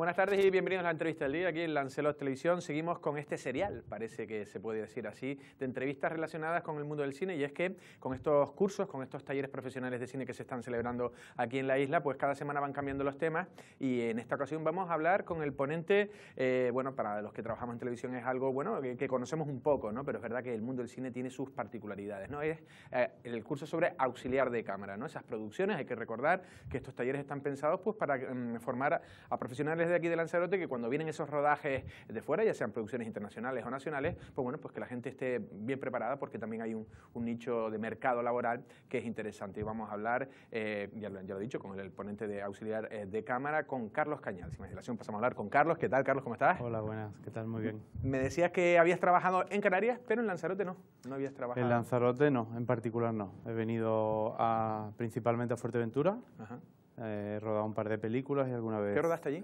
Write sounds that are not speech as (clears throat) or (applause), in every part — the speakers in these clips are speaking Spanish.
Buenas tardes y bienvenidos a la entrevista del día aquí en Lancelot Televisión. Seguimos con este serial, parece que se puede decir así, de entrevistas relacionadas con el mundo del cine y es que con estos cursos, con estos talleres profesionales de cine que se están celebrando aquí en la isla, pues cada semana van cambiando los temas y en esta ocasión vamos a hablar con el ponente, eh, bueno, para los que trabajamos en televisión es algo, bueno, que, conocemos un poco, ¿no? Pero es verdad que el mundo del cine tiene sus particularidades, ¿no? Es eh, el curso sobre auxiliar de cámara, ¿no? Esas producciones, hay que recordar que estos talleres están pensados pues para mm, formar a profesionales de aquí de Lanzarote que cuando vienen esos rodajes de fuera, ya sean producciones internacionales o nacionales, pues bueno, pues que la gente esté bien preparada porque también hay un, nicho de mercado laboral que es interesante. Y vamos a hablar, eh, ya, lo, ya, he dicho, con el, ponente de auxiliar eh, de cámara, con Carlos Cañal. Sin imaginación, pasamos a hablar con Carlos. ¿Qué tal, Carlos? ¿Cómo estás? Hola, buenas. ¿Qué tal? Muy bien. Me decías que habías trabajado en Canarias, pero en Lanzarote no. No habías trabajado. En Lanzarote no, en particular no. He venido a, principalmente a Fuerteventura. Ajá eh, he rodado un par de películas y alguna vez... ¿Qué rodaste allí?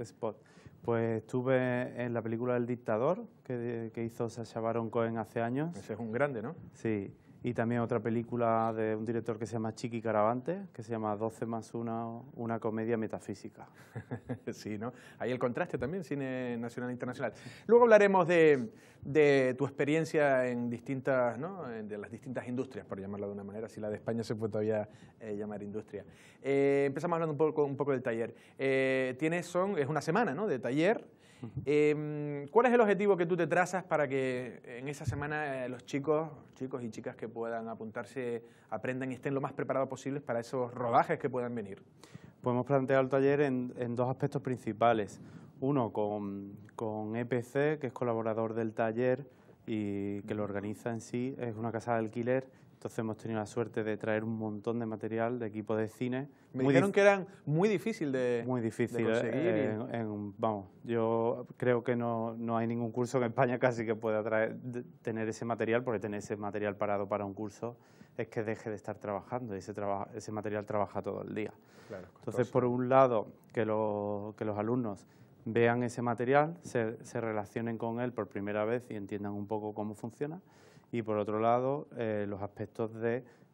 Pues estuve en la película El Dictador, que, que hizo Sacha Baron Cohen hace años. Ese es un grande, ¿no? Sí y también otra película de un director que se llama Chiqui Caravante, que se llama 12 más 1, una comedia metafísica. (laughs) sí, ¿no? Ahí el contraste también, cine nacional e internacional. Luego hablaremos de, de tu experiencia en distintas, ¿no? Eh, de las distintas industrias, por llamarla de una manera, si la de España se puede todavía eh, llamar industria. Eh, empezamos hablando un poco, un poco del taller. tienes, son, es una semana, ¿no?, de taller Em, ¿Cuál es el objetivo que tú te trazas para que en esa semana eh, los chicos, chicos y chicas que puedan apuntarse, aprendan y estén lo más preparados posibles para esos rodajes que puedan venir? Podemos hemos planteado el taller en, dos aspectos principales. Uno con, con EPC, que es colaborador del taller y que lo organiza en sí, es una casa de alquiler entonces hemos tenido la suerte de traer un montón de material de equipo de cine. Me dijeron que eran muy difícil de Muy difícil. Eh, vamos, yo creo que no, no, hay ningún curso en España (laughs) casi que pueda traer, tener ese material, porque tener ese material parado para un curso es que deje de estar trabajando y ese, ese material trabaja todo el día. Entonces, por un lado, que, que los alumnos vean ese material, se, relacionen con él por primera vez y entiendan un poco cómo funciona. Y por otro lado, eh, los aspectos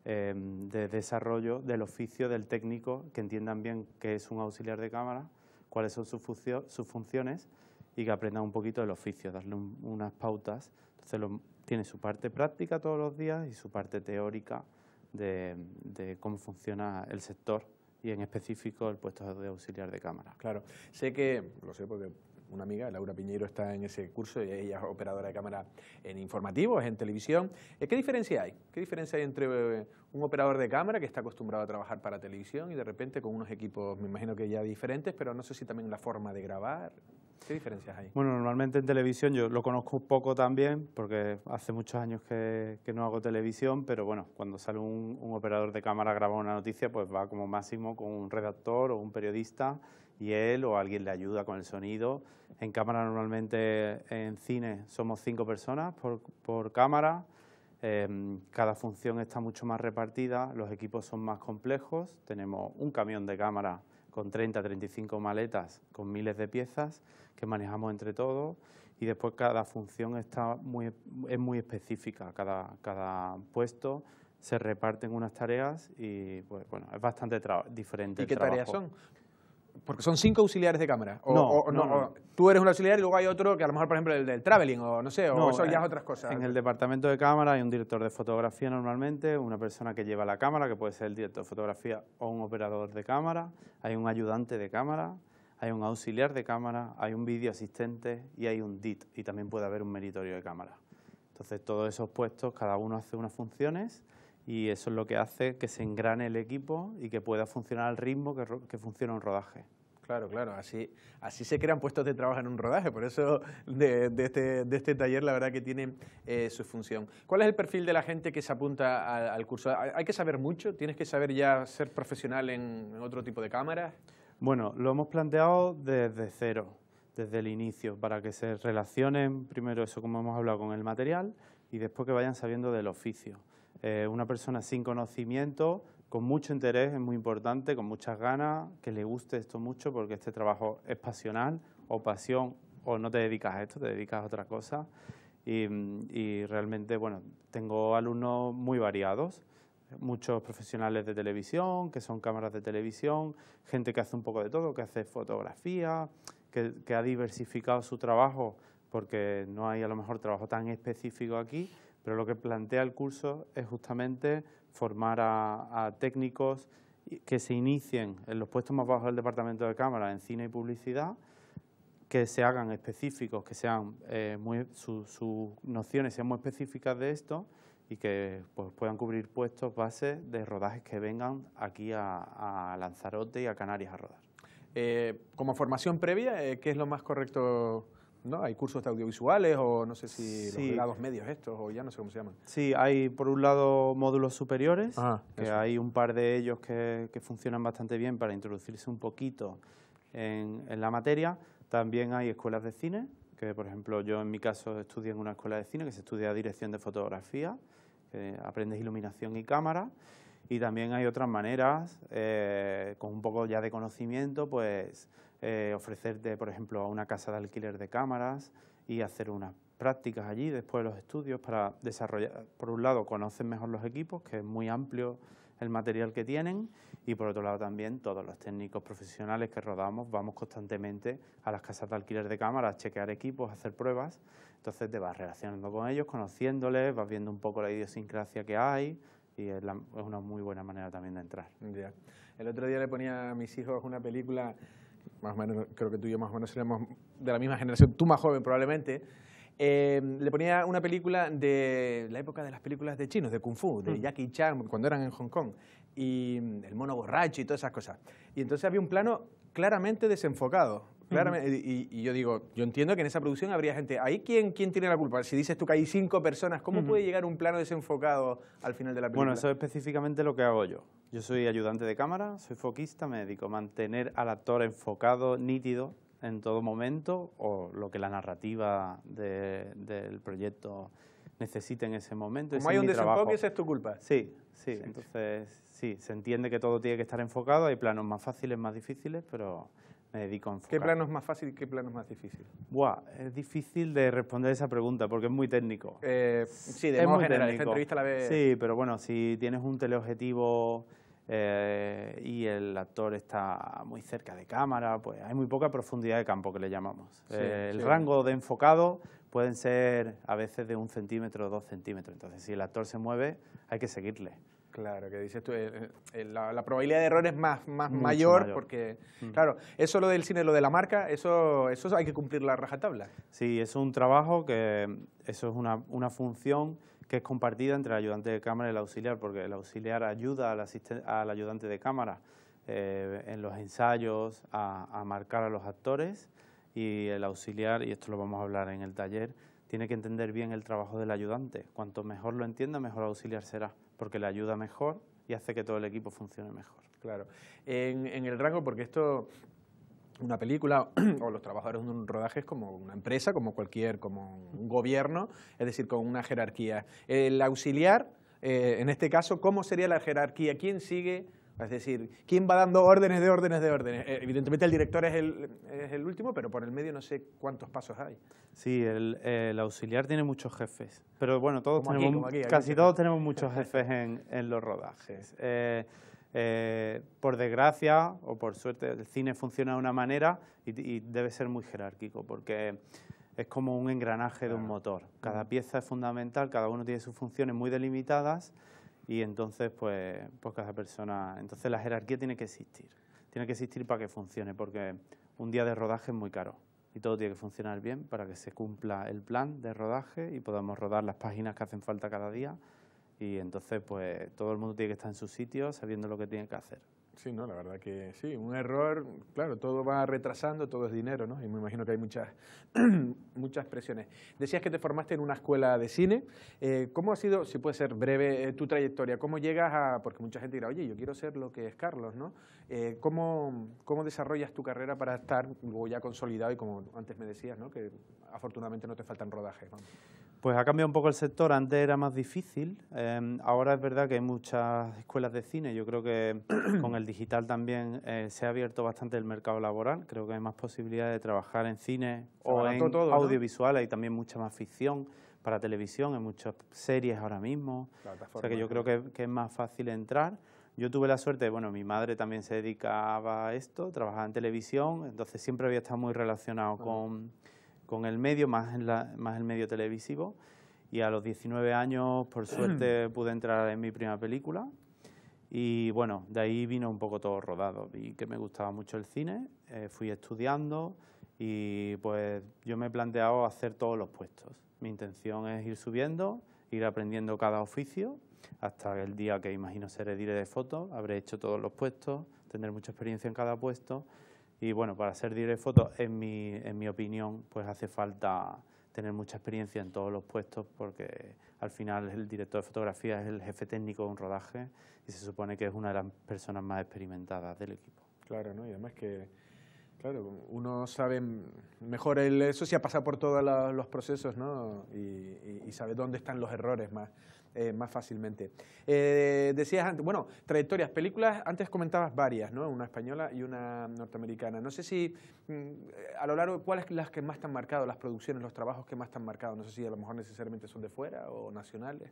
em, de, desarrollo del oficio del técnico, que entiendan bien qué es un auxiliar de cámara, cuáles son sus, funciones y que aprendan un poquito del oficio, darle unas pautas. Entonces tiene su parte práctica todos los días y su parte teórica de cómo funciona el sector y en específico el puesto de auxiliar de cámara. Claro, sé que, lo sé porque una amiga, Laura Piñeiro, está en ese curso y ella es operadora de cámara en informativos, en televisión. Eh, ¿Qué diferencia hay? ¿Qué diferencia hay entre eh, un operador de cámara que está acostumbrado a trabajar para televisión y de repente con unos equipos, me imagino que ya diferentes, pero no sé si también la forma de grabar? ¿Qué diferencias hay? Bueno, normalmente en televisión yo lo conozco un poco también, porque hace muchos años que, no hago televisión, pero bueno, cuando sale un, operador de cámara a grabar una noticia, pues va como máximo con un redactor o un periodista y él o alguien le ayuda con el sonido. En cámara normalmente en cine somos cinco personas por, cámara. Em, cada función está mucho más repartida, los equipos son más complejos, tenemos un camión de cámara con 30, 35 maletas con miles de piezas que manejamos entre todos y después cada función está muy, es muy específica, cada, cada puesto se reparten unas tareas y pues, bueno, es bastante diferente. ¿Y qué tareas son? Porque son cinco auxiliares de cámara. no, no, tú eres un auxiliar y luego hay otro que a lo mejor, por ejemplo, el del traveling o no sé, o eso ya es otras cosas. En el departamento de cámara hay un director de fotografía normalmente, una persona que lleva la cámara, que puede ser el director de fotografía o un operador de cámara, hay un ayudante de cámara, hay un auxiliar de cámara, hay un video asistente y hay un DIT y también puede haber un meritorio de cámara. Entonces, todos esos puestos, cada uno hace unas funciones y eso es lo que hace que se engrane el equipo y que pueda funcionar al ritmo que, funciona un rodaje. Claro, claro, así, así se crean puestos de trabajo en un rodaje, por eso de, este, de este, taller la verdad que tiene eh, su función. ¿Cuál es el perfil de la gente que se apunta al, curso? ¿Hay que saber mucho? ¿Tienes que saber ya ser profesional en otro tipo de cámaras? Bueno, lo hemos planteado desde cero, desde el inicio, para que se relacionen primero eso como hemos hablado con el material y después que vayan sabiendo del oficio. Eh, una persona sin conocimiento, con mucho interés, es muy importante, con muchas ganas, que le guste esto mucho porque este trabajo es pasional o pasión o no te dedicas a esto, te dedicas a otra cosa. Y, realmente, bueno, tengo alumnos muy variados, muchos profesionales de televisión, que son cámaras de televisión, gente que hace un poco de todo, que hace fotografía, que ha diversificado su trabajo porque no hay a lo mejor trabajo tan específico aquí, pero lo que plantea el curso es justamente formar a, técnicos que se inicien en los puestos más bajos del departamento de cámara en cine y publicidad, que se hagan específicos, que sean eh, sus nociones sean muy específicas de esto y que pues, puedan cubrir puestos base de rodajes que vengan aquí a, Lanzarote y a Canarias a rodar. Eh, como formación previa, eh, ¿qué es lo más correcto? ¿no? Hay cursos de audiovisuales o no sé si los medios estos o ya no sé cómo se llaman. Sí, hay por un lado módulos superiores, ah, que hay un par de ellos que, funcionan bastante bien para introducirse un poquito en, la materia. También hay escuelas de cine, que por ejemplo yo en mi caso estudié en una escuela de cine que se estudia dirección de fotografía, que aprendes iluminación y cámara. Y también hay otras maneras, eh, con un poco ya de conocimiento, pues eh, ofrecerte, por ejemplo, a una casa de alquiler de cámaras y hacer unas prácticas allí después de los estudios para desarrollar, por un lado, conocen mejor los equipos, que es muy amplio el material que tienen y por otro lado también todos los técnicos profesionales que rodamos vamos constantemente a las casas de alquiler de cámaras a chequear equipos, hacer pruebas, entonces te vas relacionando con ellos, conociéndoles, vas viendo un poco la idiosincrasia que hay y es, una muy buena manera también de entrar. El otro día le ponía a mis hijos una película más o menos, creo que tú y yo más o menos seríamos de la misma generación, tú más joven probablemente, em, le ponía una película de la época de las películas de chinos, de Kung Fu, de mm. Jackie Chan, cuando eran en Hong Kong, y mm, el mono borracho y todas esas cosas. Y entonces había un plano claramente desenfocado, y, yo digo, yo entiendo que en esa producción habría gente. ¿Ahí quién, quién tiene la culpa? Si dices tú que hay cinco personas, ¿cómo puede llegar un plano desenfocado al final de la película? Bueno, eso es específicamente lo que hago yo. Yo soy ayudante de cámara, soy foquista, me dedico a mantener al actor enfocado, nítido, en todo momento, o lo que la narrativa del proyecto necesite en ese momento. Como hay un desenfoque, esa es tu culpa. sí, sí, entonces sí, se entiende que todo tiene que estar enfocado, hay planos más fáciles, más difíciles, pero ¿Qué plano es más fácil y qué plano es más difícil? Buah, es difícil de responder esa pregunta porque es muy técnico. Eh, sí, es general, Sí, pero bueno, si tienes un teleobjetivo eh, y el actor está muy cerca de cámara, pues hay muy poca profundidad de campo que le llamamos. Eh, el rango de enfocado pueden ser a veces de un centímetro o dos centímetros. Entonces, si el actor se mueve, hay que seguirle. Claro, que dices tú, eh, eh, eh, la, probabilidad de error es más, mayor, porque, mm. claro, eso lo del cine, lo de la marca, eso, eso hay que cumplir la rajatabla. Sí, es un trabajo que, eso es una, función que es compartida entre el ayudante de cámara y el auxiliar, porque el auxiliar ayuda al, ayudante de cámara en los ensayos a, a marcar a los actores y el auxiliar, y esto lo vamos a hablar en el taller, tiene que entender bien el trabajo del ayudante. Cuanto mejor lo entienda, mejor auxiliar será porque le ayuda mejor y hace que todo el equipo funcione mejor. Claro. En, el rango, porque esto una película (clears throat) o los trabajadores de un rodaje es como una empresa, como cualquier, como un gobierno, es decir, con una jerarquía. El auxiliar, eh, en este caso, ¿cómo sería la jerarquía? ¿Quién sigue es decir, ¿quién va dando órdenes de órdenes de órdenes? Eh, evidentemente el director es el, último, pero por el medio no sé cuántos pasos hay. Sí, el, auxiliar tiene muchos jefes, pero bueno, todos casi todos tenemos muchos jefes en, los rodajes. Eh, eh, por desgracia o por suerte, el cine funciona de una manera y debe ser muy jerárquico, porque es como un engranaje de un motor. Cada pieza es fundamental, cada uno tiene sus funciones muy delimitadas y entonces pues, pues cada persona... Entonces la jerarquía tiene que existir, tiene que existir para que funcione, porque un día de rodaje es muy caro y todo tiene que funcionar bien para que se cumpla el plan de rodaje y podamos rodar las páginas que hacen falta cada día y entonces pues todo el mundo tiene que estar en su sitio sabiendo lo que tiene que hacer. Sí, no, la verdad que sí, un error, claro, todo va retrasando, todo es dinero, ¿no? Y me imagino que hay muchas, (clears throat) muchas presiones. Decías que te formaste en una escuela de cine. Eh, ¿Cómo ha sido, si puede ser breve, eh, tu trayectoria? ¿Cómo llegas a...? Porque mucha gente dirá, oye, yo quiero ser lo que es Carlos, ¿no? Eh, ¿cómo, ¿Cómo desarrollas tu carrera para estar luego ya consolidado y como antes me decías, ¿no? Que afortunadamente no te faltan rodajes. Pues ha cambiado un poco el sector, antes era más difícil, em, ahora es verdad que hay muchas escuelas de cine, yo creo que (clears throat) con el digital también eh, se ha abierto bastante el mercado laboral, creo que hay más posibilidades de trabajar en cine o en audiovisual, hay también mucha más ficción para televisión, hay muchas series ahora mismo, o sea que yo creo que, es más fácil entrar. Yo tuve la suerte, bueno, mi madre también se dedicaba a esto, trabajaba en televisión, entonces siempre había estado muy relacionado ah. con con el medio, más, más el medio televisivo. Y a los 19 años, por mm. suerte, pude entrar en mi primera película. Y bueno, de ahí vino un poco todo rodado. Vi que me gustaba mucho el cine, eh, fui estudiando y pues yo me he planteado hacer todos los puestos. Mi intención es ir subiendo, ir aprendiendo cada oficio, hasta el día que imagino ser director de fotos, habré hecho todos los puestos, tendré mucha experiencia en cada puesto y bueno, para ser director foto en mi, en mi opinión, pues hace falta tener mucha experiencia en todos los puestos porque al final el director de fotografía es el jefe técnico de un rodaje y se supone que es una de las personas más experimentadas del equipo. Claro, Y además que, uno sabe mejor eso si ha pasado por todos los procesos, y sabe dónde están los errores más. Eh, más fácilmente. Eh, decías antes, bueno, trayectorias, películas, antes comentabas varias, ¿no? Una española y una norteamericana. No sé si mm, a lo largo, ¿cuáles las que más te han marcado, las producciones, los trabajos que más te han marcado? No sé si a lo mejor necesariamente son de fuera o nacionales.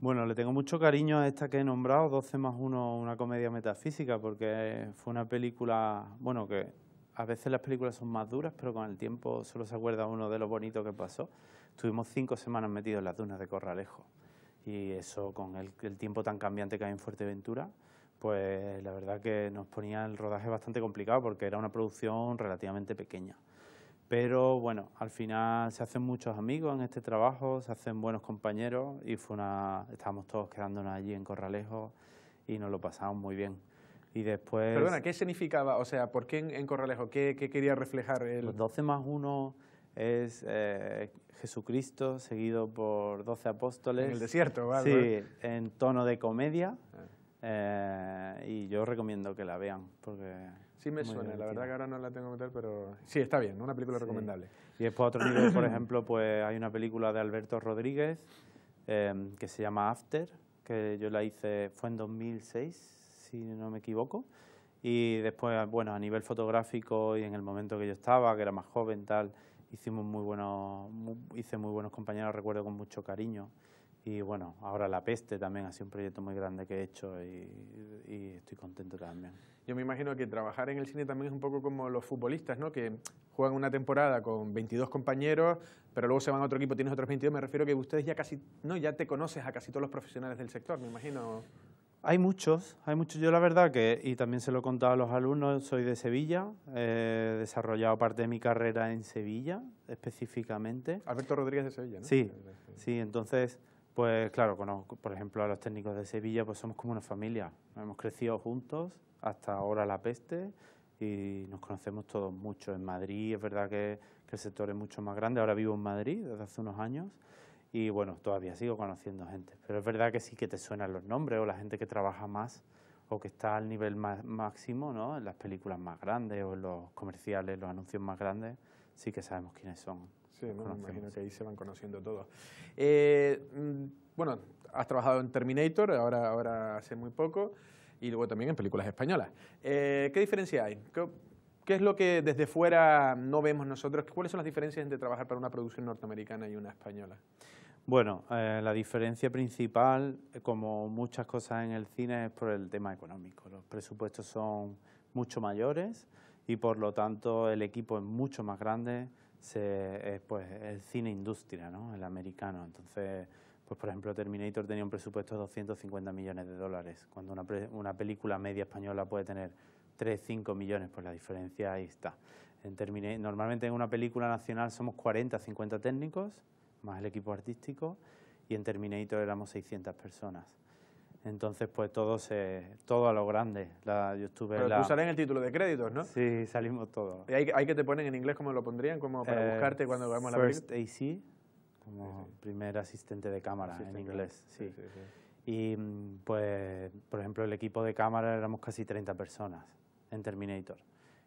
Bueno, le tengo mucho cariño a esta que he nombrado, 12 más 1, una comedia metafísica, porque fue una película, bueno, que a veces las películas son más duras, pero con el tiempo solo se acuerda uno de lo bonito que pasó. Estuvimos cinco semanas metidos en las dunas de Corralejo y eso con el, tiempo tan cambiante que hay en Fuerteventura, pues la verdad que nos ponía el rodaje bastante complicado porque era una producción relativamente pequeña. Pero bueno, al final se hacen muchos amigos en este trabajo, se hacen buenos compañeros y fue una, estábamos todos quedándonos allí en Corralejo y nos lo pasamos muy bien. Y después... Perdona, ¿qué significaba? O sea, ¿por qué en, Corralejo? ¿Qué, quería reflejar? El... Los pues 12 más 1 es eh, Jesucristo seguido por doce apóstoles. En el desierto, ¿vale? Sí, ¿eh? en tono de comedia. Ah. Eh, y yo recomiendo que la vean. porque Sí me suena, la verdad que ahora no la tengo que meter, pero sí, está bien, una película recomendable. Y después otro nivel, por ejemplo, pues hay una película de Alberto Rodríguez que se llama After, que yo la hice, fue en 2006, si no me equivoco. Y después, bueno, a nivel fotográfico y en el momento que yo estaba, que era más joven, tal, hicimos muy buenos, hice muy buenos compañeros, recuerdo con mucho cariño. Y bueno, ahora La Peste también ha sido un proyecto muy grande que he hecho y, estoy contento también. Yo me imagino que trabajar en el cine también es un poco como los futbolistas, ¿no? Que juegan una temporada con 22 compañeros, pero luego se van a otro equipo, tienes otros 22. Me refiero que ustedes ya casi, no, ya te conoces a casi todos los profesionales del sector, me imagino. Hay muchos, hay muchos. Yo la verdad que, y también se lo he contado a los alumnos, soy de Sevilla, he desarrollado parte de mi carrera en Sevilla, específicamente. Alberto Rodríguez de Sevilla, ¿no? Sí, sí, entonces, pues claro, conozco, por ejemplo, a los técnicos de Sevilla, pues somos como una familia. Hemos crecido juntos hasta ahora la peste y nos conocemos todos mucho. En Madrid es verdad que, que el sector es mucho más grande, ahora vivo en Madrid desde hace unos años y bueno, todavía sigo conociendo gente. Pero es verdad que sí que te suenan los nombres o la gente que trabaja más o que está al nivel más, máximo, ¿no? En las películas más grandes o en los comerciales, los anuncios más grandes, sí que sabemos quiénes son. Sí, me imagino que ahí se van conociendo todos. Eh, mm, bueno, has trabajado en Terminator, ahora, ahora hace muy poco, y luego también en películas españolas. Eh, ¿Qué diferencia hay? ¿Qué es lo que desde fuera no vemos nosotros? ¿Cuáles son las diferencias entre trabajar para una producción norteamericana y una española? Bueno, eh, la diferencia principal, como muchas cosas en el cine, es por el tema económico. Los presupuestos son mucho mayores y por lo tanto el equipo es mucho más grande, es eh, pues, el cine industria, ¿no? el americano. Entonces, pues por ejemplo Terminator tenía un presupuesto de 250 millones de dólares, cuando una, película media española puede tener 3, 5 millones, pues la diferencia ahí está. normalmente en una película nacional somos 40, 50 técnicos más el equipo artístico, y en Terminator éramos 600 personas. Entonces, pues todo, se, todo a lo grande. La, yo estuve Pero la... tú sales en el título de créditos, ¿no? Sí, salimos todos. ¿Y hay, que te ponen en inglés cómo lo pondrían, como para eh, buscarte cuando veamos la película? First AC, como primer asistente de cámara en inglés, sí. Y pues, por ejemplo, el equipo de cámara éramos casi 30 personas en Terminator.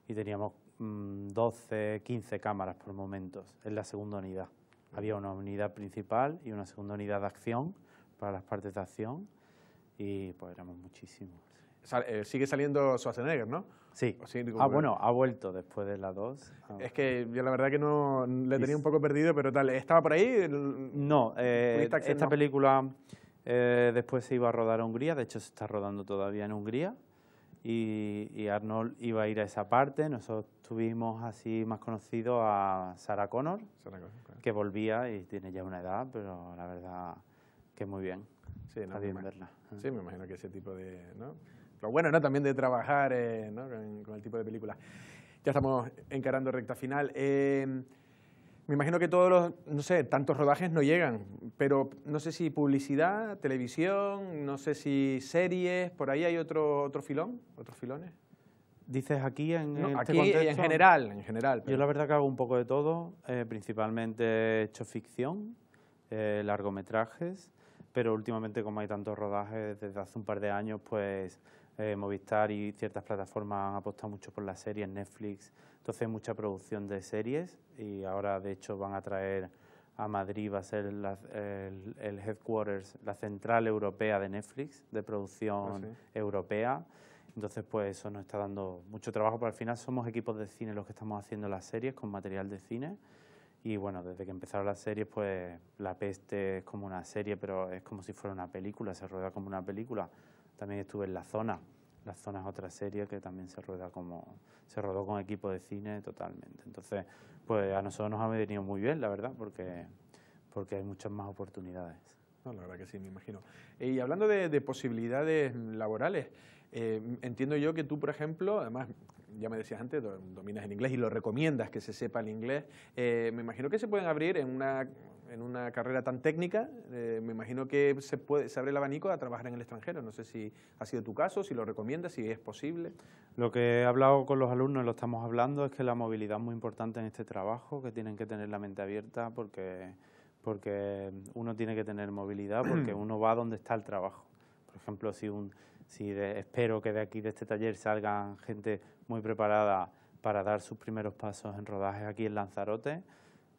Y teníamos 12, mm, 15 cámaras por momentos en la segunda unidad. Había una unidad principal y una segunda unidad de acción para las partes de acción y pues éramos muchísimos. Eh, sigue saliendo Schwarzenegger, ¿no? Sí. ah, bueno, ha vuelto después de la 2. Ah, es que yo la verdad que no le tenía un poco perdido, pero tal, ¿estaba por ahí? No, eh, esta película eh, después se iba a rodar a Hungría, de hecho se está rodando todavía en Hungría y, Arnold iba a ir a esa parte. Nosotros tuvimos así más conocido a Sarah Connor, que volvía y tiene ya una edad, pero la verdad que muy bien. Sí, no, me verla. sí me imagino que ese tipo de... ¿no? Lo bueno ¿no? también de trabajar eh, con, el tipo de películas. Ya estamos encarando recta final. Eh, me imagino que todos los, no sé, tantos rodajes no llegan, pero no sé si publicidad, televisión, no sé si series, por ahí hay otro, otro filón, otros filones. Dices aquí en este en general, en general. Yo la verdad que hago un poco de todo, eh, principalmente hecho ficción, eh, largometrajes, pero últimamente como hay tantos rodajes desde hace un par de años, pues eh, Movistar y ciertas plataformas han apostado mucho por las series, Netflix, entonces mucha producción de series y ahora de hecho van a traer a Madrid, va a ser el, headquarters, la central europea de Netflix, de producción ah, europea. Entonces, pues eso nos está dando mucho trabajo, pero al final somos equipos de cine los que estamos haciendo las series con material de cine. Y bueno, desde que empezaron las series, pues La Peste es como una serie, pero es como si fuera una película, se rueda como una película. También estuve en La Zona. La Zona es otra serie que también se rueda como se rodó con equipo de cine totalmente. Entonces, pues a nosotros nos ha venido muy bien, la verdad, porque, porque hay muchas más oportunidades. No, la verdad que sí, me imagino. Y hablando de, posibilidades laborales, eh, entiendo yo que tú, por ejemplo, además ya me decías antes, dominas el inglés y lo recomiendas que se sepa el inglés. Eh, me imagino que se pueden abrir en una, en una carrera tan técnica, eh, me imagino que se, puede, se abre el abanico a trabajar en el extranjero. No sé si ha sido tu caso, si lo recomiendas, si es posible. Lo que he hablado con los alumnos, lo estamos hablando, es que la movilidad es muy importante en este trabajo, que tienen que tener la mente abierta porque, porque uno tiene que tener movilidad, porque (clears throat) uno va donde está el trabajo. Por ejemplo, si un sí, espero que de aquí, de este taller, salgan gente muy preparada para dar sus primeros pasos en rodaje aquí en Lanzarote,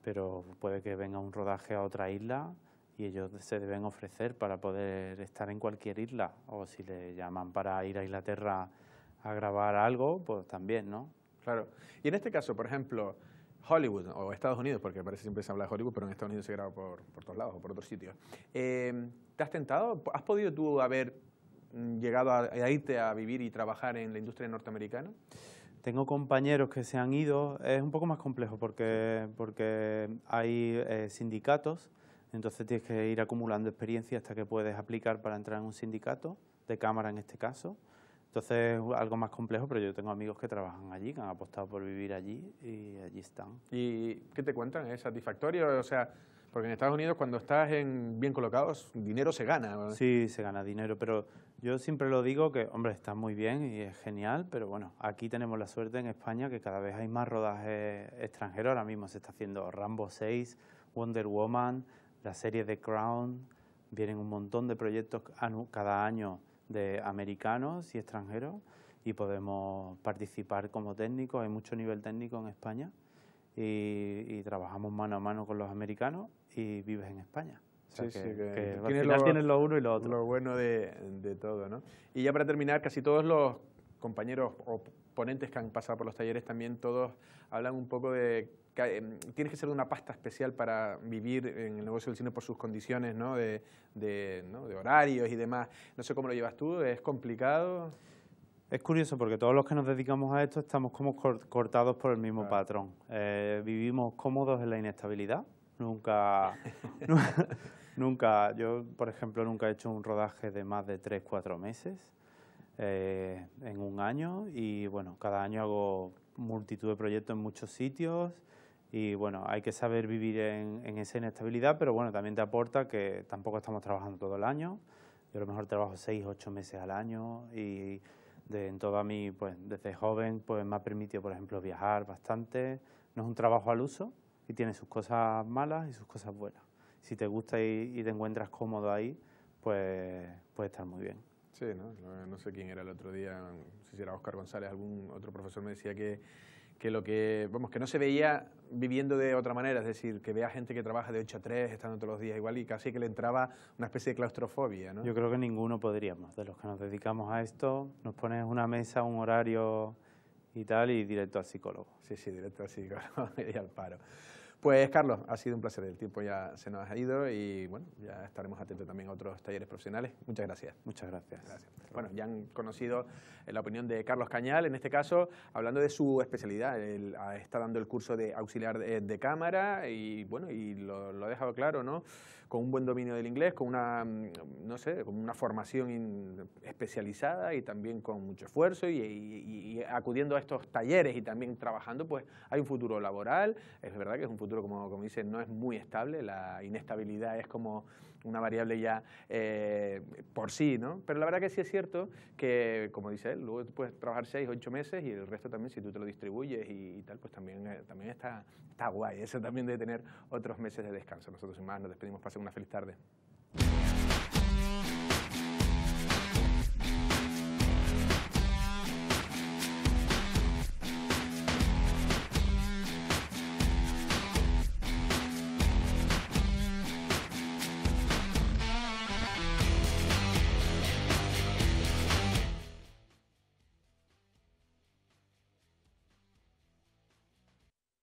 pero puede que venga un rodaje a otra isla y ellos se deben ofrecer para poder estar en cualquier isla, o si le llaman para ir a Inglaterra a grabar algo, pues también, ¿no? Claro. Y en este caso, por ejemplo, Hollywood o Estados Unidos, porque parece siempre se habla de Hollywood, pero en Estados Unidos se graba por, por todos lados o por otros sitios. Eh, ¿Te has tentado? ¿Has podido tú haber Mm, llegado a, irte a vivir y trabajar en la industria norteamericana? Tengo compañeros que se han ido. Es un poco más complejo porque, porque hay eh, sindicatos, entonces tienes que ir acumulando experiencia hasta que puedes aplicar para entrar en un sindicato, de cámara en este caso. Entonces es algo más complejo, pero yo tengo amigos que trabajan allí, que han apostado por vivir allí y allí están. ¿Y qué te cuentan? ¿Es satisfactorio? O sea, porque en Estados Unidos cuando estás en bien colocados, dinero se gana. Sí, se gana dinero, pero yo siempre lo digo que, hombre, está muy bien y es genial, pero bueno, aquí tenemos la suerte en España que cada vez hay más rodajes extranjeros. Ahora mismo se está haciendo Rambo 6, Wonder Woman, la serie The Crown, vienen un montón de proyectos cada año de americanos y extranjeros y podemos participar como técnicos, hay mucho nivel técnico en España y, trabajamos mano a mano con los americanos y vives en España. sí, sí, que, lo, tienes lo uno y lo otro. Lo bueno de, de todo, ¿no? Y ya para terminar, casi todos los compañeros o ponentes que han pasado por los talleres también todos hablan un poco de em, tienes que ser de una pasta especial para vivir en el negocio del cine por sus condiciones ¿no? De, ¿no? de, horarios y demás. No sé cómo lo llevas tú, ¿es complicado? Es curioso porque todos los que nos dedicamos a esto estamos como cortados por el mismo patrón. Eh, vivimos cómodos en la inestabilidad. Nunca, (laughs) nunca, yo por ejemplo nunca he hecho un rodaje de más de 3, 4 meses eh, en un año y bueno, cada año hago multitud de proyectos en muchos sitios y bueno, hay que saber vivir en, esa inestabilidad, pero bueno, también te aporta que tampoco estamos trabajando todo el año. Yo a lo mejor trabajo 6, 8 meses al año y de, en toda mi, pues desde joven, pues me ha permitido, por ejemplo, viajar bastante. No es un trabajo al uso y tiene sus cosas malas y sus cosas buenas. Si te gusta y, te encuentras cómodo ahí, pues puede estar muy bien. Sí, ¿no? No sé quién era el otro día, no sé si era Oscar González, algún otro profesor me decía que que lo que, vamos, que no se veía viviendo de otra manera, es decir, que vea gente que trabaja de 8 a 3, estando todos los días igual y casi que le entraba una especie de claustrofobia, ¿no? Yo creo que ninguno podríamos, de los que nos dedicamos a esto, nos pones una mesa, un horario y tal y directo al psicólogo. Sí, sí, directo al psicólogo (laughs) y al paro. Pues Carlos, ha sido un placer. El tiempo ya se nos ha ido y bueno, ya estaremos atentos también a otros talleres profesionales. Muchas gracias. Muchas gracias. Bueno, ya han conocido eh, la opinión de Carlos Cañal, en este caso, hablando de su especialidad. Él ah, está dando el curso de auxiliar eh, de, cámara y bueno, y lo ha dejado claro, ¿no? con un buen dominio del inglés, con una, mm, no sé, con una formación especializada y también con mucho esfuerzo y, acudiendo a estos talleres y también trabajando, pues hay un futuro laboral. Es verdad que es un futuro, como, como dicen, no es muy estable, la inestabilidad es como una variable ya eh, por sí, ¿no? Pero la verdad que sí es cierto que, como dice él, luego puedes trabajar seis, ocho meses y el resto también, si tú te lo distribuyes y, tal, pues también, eh, también está, está guay. Eso también de tener otros meses de descanso. Nosotros sin más nos despedimos. Pasen una feliz tarde.